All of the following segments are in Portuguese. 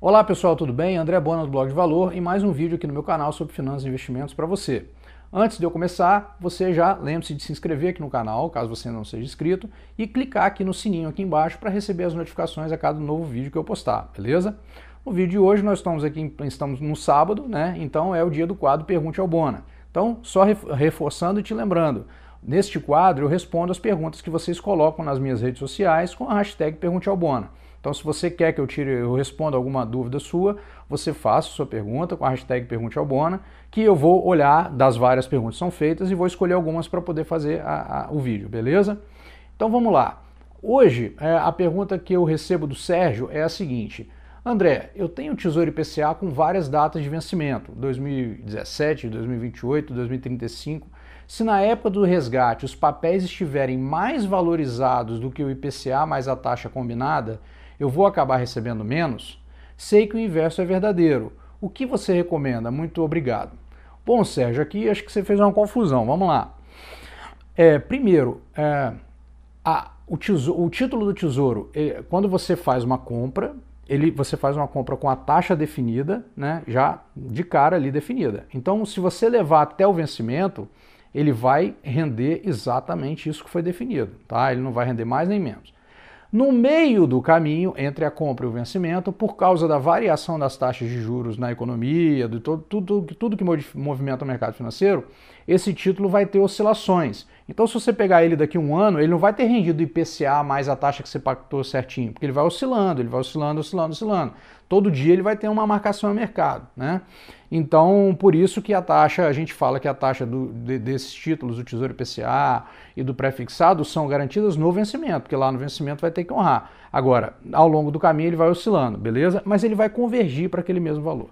Olá pessoal, tudo bem? André Bona do Blog de Valor e mais um vídeo aqui no meu canal sobre finanças e investimentos para você. Antes de eu começar, você já lembre-se de se inscrever aqui no canal, caso você não seja inscrito, e clicar aqui no sininho aqui embaixo para receber as notificações a cada novo vídeo que eu postar, beleza? No vídeo de hoje nós estamos aqui, estamos no sábado, né? Então é o dia do quadro Pergunte ao Bona. Então, só reforçando e te lembrando, Neste quadro eu respondo as perguntas que vocês colocam nas minhas redes sociais com a hashtag Pergunte ao Bona. Então, se você quer que eu tire, eu responda alguma dúvida sua, você faça sua pergunta com a hashtag Pergunte ao Bona, que eu vou olhar das várias perguntas que são feitas e vou escolher algumas para poder fazer a, a, o vídeo, beleza? Então vamos lá. Hoje, é, a pergunta que eu recebo do Sérgio é a seguinte: André, eu tenho tesouro IPCA com várias datas de vencimento, 2017, 2028, 2035. Se na época do resgate os papéis estiverem mais valorizados do que o IPCA mais a taxa combinada, eu vou acabar recebendo menos? Sei que o inverso é verdadeiro. O que você recomenda? Muito obrigado. Bom, Sérgio, aqui acho que você fez uma confusão. Vamos lá. É, primeiro, é, a, o, tesouro, o título do tesouro, é, quando você faz uma compra, ele, você faz uma compra com a taxa definida, né, já de cara ali definida. Então, se você levar até o vencimento, ele vai render exatamente isso que foi definido, tá? Ele não vai render mais nem menos. No meio do caminho entre a compra e o vencimento, por causa da variação das taxas de juros na economia, de todo, tudo, tudo que movimenta o mercado financeiro, esse título vai ter oscilações. Então, se você pegar ele daqui a um ano, ele não vai ter rendido IPCA mais a taxa que você pactou certinho, porque ele vai oscilando, ele vai oscilando, oscilando, oscilando. Todo dia ele vai ter uma marcação a mercado, né? Então, por isso que a taxa, a gente fala que a taxa do, de, desses títulos, do Tesouro IPCA e do pré-fixado, são garantidas no vencimento, porque lá no vencimento vai ter que honrar. Agora, ao longo do caminho ele vai oscilando, beleza? Mas ele vai convergir para aquele mesmo valor.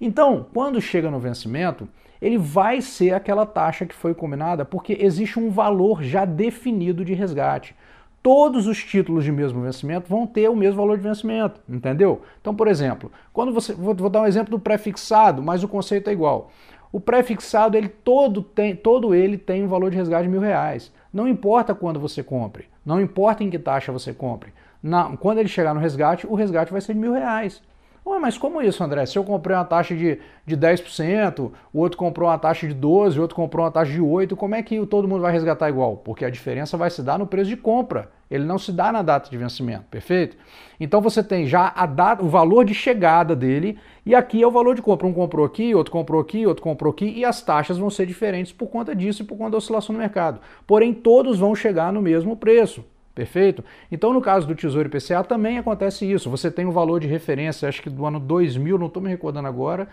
Então, quando chega no vencimento, ele vai ser aquela taxa que foi combinada, porque existe um valor já definido de resgate. Todos os títulos de mesmo vencimento vão ter o mesmo valor de vencimento, entendeu? Então, por exemplo, quando você. Vou, dar um exemplo do pré-fixado, mas o conceito é igual. O pré-fixado, ele todo, tem, todo ele tem um valor de resgate de mil reais. Não importa quando você compre, não importa em que taxa você compre. Na, quando ele chegar no resgate, o resgate vai ser de mil reais. Ué, mas como isso, André? Se eu comprei uma taxa de, de 10%, o outro comprou uma taxa de 12%, o outro comprou uma taxa de 8%, como é que todo mundo vai resgatar igual? Porque a diferença vai se dar no preço de compra, ele não se dá na data de vencimento, perfeito? Então você tem já a data, o valor de chegada dele e aqui é o valor de compra. Um comprou aqui, outro comprou aqui, outro comprou aqui e as taxas vão ser diferentes por conta disso e por conta da oscilação no mercado. Porém, todos vão chegar no mesmo preço. Perfeito? Então, no caso do Tesouro IPCA também acontece isso. Você tem um valor de referência, acho que do ano 2000, não estou me recordando agora,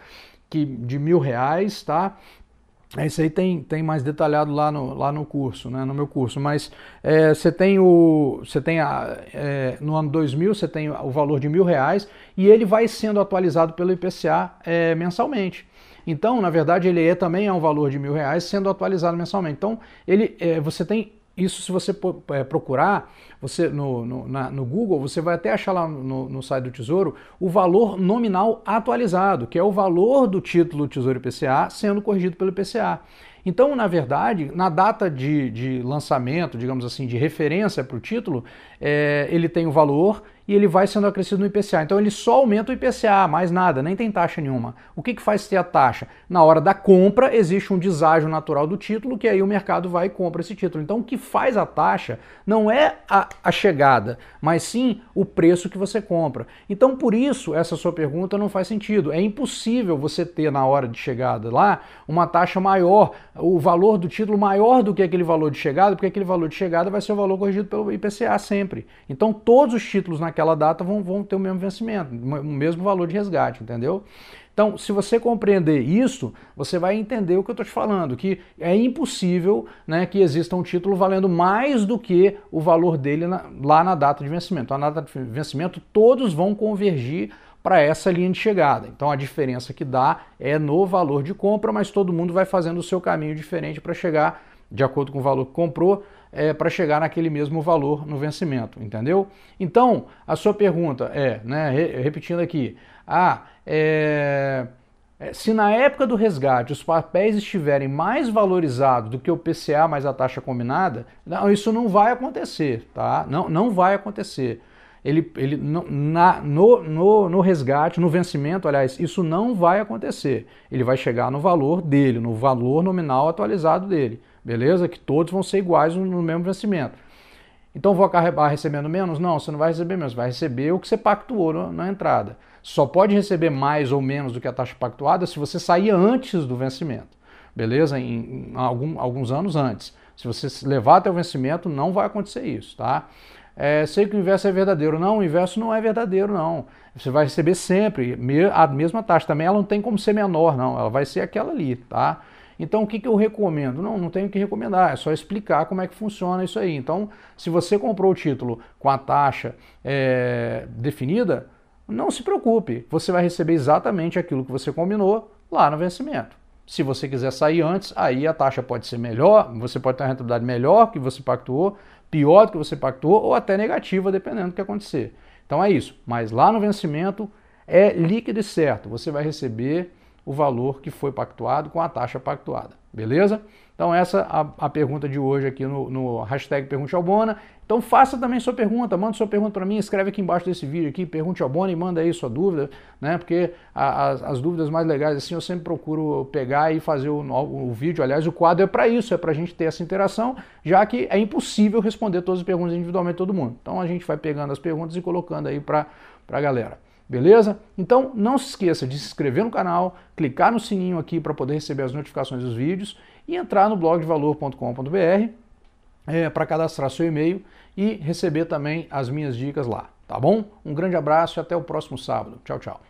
que de mil reais, tá? Isso aí tem, tem mais detalhado lá no, lá no curso, né, no meu curso. Mas é, você é, tem o. Você tem a, é, no ano 2000, você tem o valor de mil reais e ele vai sendo atualizado pelo IPCA é, mensalmente. Então, na verdade, ele é também é um valor de mil reais sendo atualizado mensalmente. Então, ele, é, você tem isso, se você é, procurar você no, no, na, no, Google, você vai até achar lá no, no, site do Tesouro o valor nominal atualizado, que é o valor do título do Tesouro IPCA sendo corrigido pelo IPCA. Então, na verdade, na data de, de lançamento, digamos assim, de referência para o título, é, ele tem o valor e ele vai sendo acrescido no IPCA. Então ele só aumenta o IPCA, mais nada, nem tem taxa nenhuma. O que, que faz ter a taxa? Na hora da compra, existe um deságio natural do título, que aí o mercado vai e compra esse título. Então o que faz a taxa não é a, a chegada, mas sim o preço que você compra. Então por isso, essa sua pergunta não faz sentido. É impossível você ter na hora de chegada lá uma taxa maior, o valor do título maior do que aquele valor de chegada, porque aquele valor de chegada vai ser o valor corrigido pelo IPCA sempre. Então todos os títulos na naquela data vão, vão ter o mesmo vencimento, o mesmo valor de resgate, entendeu? Então, se você compreender isso, você vai entender o que eu estou te falando, que é impossível né, que exista um título valendo mais do que o valor dele na, lá na data de vencimento. na data de vencimento, todos vão convergir para essa linha de chegada. Então, a diferença que dá é no valor de compra, mas todo mundo vai fazendo o seu caminho diferente para chegar de acordo com o valor que comprou, é, para chegar naquele mesmo valor no vencimento, entendeu? Então, a sua pergunta é, né, re, repetindo aqui, ah, é, é se na época do resgate os papéis estiverem mais valorizados do que o PCA mais a taxa combinada, não, isso não vai acontecer, tá? Não, não vai acontecer. Ele, ele na, no, no, no resgate, no vencimento, aliás, isso não vai acontecer. Ele vai chegar no valor dele, no valor nominal atualizado dele beleza? Que todos vão ser iguais no mesmo vencimento. Então vou acabar recebendo menos? Não, você não vai receber menos, vai receber o que você pactuou na, entrada. Só pode receber mais ou menos do que a taxa pactuada se você sair antes do vencimento, beleza? Em, em algum, alguns anos antes. Se você levar até o vencimento, não vai acontecer isso, tá? É, sei que o inverso é verdadeiro. Não, o inverso não é verdadeiro, não. Você vai receber sempre a mesma taxa também. Ela não tem como ser menor, não. Ela vai ser aquela ali, tá? Então, o que, que eu recomendo? Não, não tenho que recomendar, é só explicar como é que funciona isso aí. Então, se você comprou o título com a taxa é, definida, não se preocupe, você vai receber exatamente aquilo que você combinou lá no vencimento. Se você quiser sair antes, aí a taxa pode ser melhor, você pode ter uma rentabilidade melhor que você pactuou, pior do que você pactuou ou até negativa, dependendo do que acontecer. Então é isso. Mas lá no vencimento é líquido e certo. Você vai receber o valor que foi pactuado com a taxa pactuada. Beleza? Então essa é a, a pergunta de hoje aqui no, no hashtag Pergunte ao Bona. Então faça também sua pergunta, manda sua pergunta para mim, escreve aqui embaixo desse vídeo aqui, pergunte ao Bona e manda aí sua dúvida, né? Porque a, a, as dúvidas mais legais assim eu sempre procuro pegar e fazer o, o, o vídeo. Aliás, o quadro é para isso, é para a gente ter essa interação, já que é impossível responder todas as perguntas individualmente todo mundo. Então a gente vai pegando as perguntas e colocando aí para a galera. Beleza? Então não se esqueça de se inscrever no canal, clicar no sininho aqui para poder receber as notificações dos vídeos e entrar no blogdevalor.com.br é, para cadastrar seu e-mail e receber também as minhas dicas lá, tá bom? Um grande abraço e até o próximo sábado. Tchau, tchau.